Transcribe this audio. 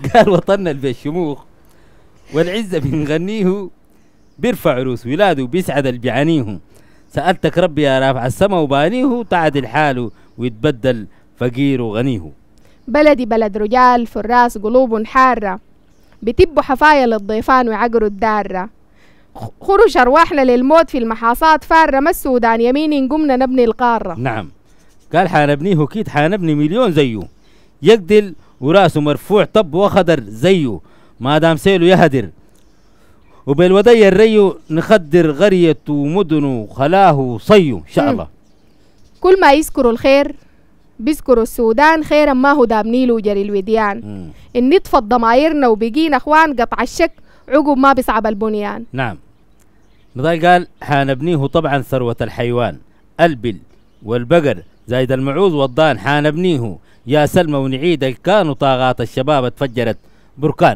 قال وطنا البشموخ والعزة بنغنيه بيرفع عروس ولاده بيسعد اللي سألتك ربي يا رافع السما وبانيه تعدل حاله ويتبدل فقير وغنيه بلدي بلد رجال فراس قلوب حارة بتبوا حفايا للضيفان وعقروا الدارة خرج أرواحنا للموت في المحاصات فارة ما السودان يمين قمنا نبني القارة نعم قال حنبنيه كيد حنبني مليون زيه يقدل وراسه مرفوع طب وخضر زيه ما دام سيله يهدر وبالودي الريو نخدر غرية ومدن وخلاه وصيو إن شاء الله كل ما يذكروا الخير بيذكروا السودان خيرا ما هو نيلو جري الوديان إن نطفت ضمايرنا وبقينا إخوان قطع الشك عقب ما بيصعب البنيان نعم نضال قال حنبنيه طبعا ثروة الحيوان البل والبقر زايد المعوز والضان حنبنيه يا سلمى ونعيدك كانوا طاغات الشباب اتفجرت بركان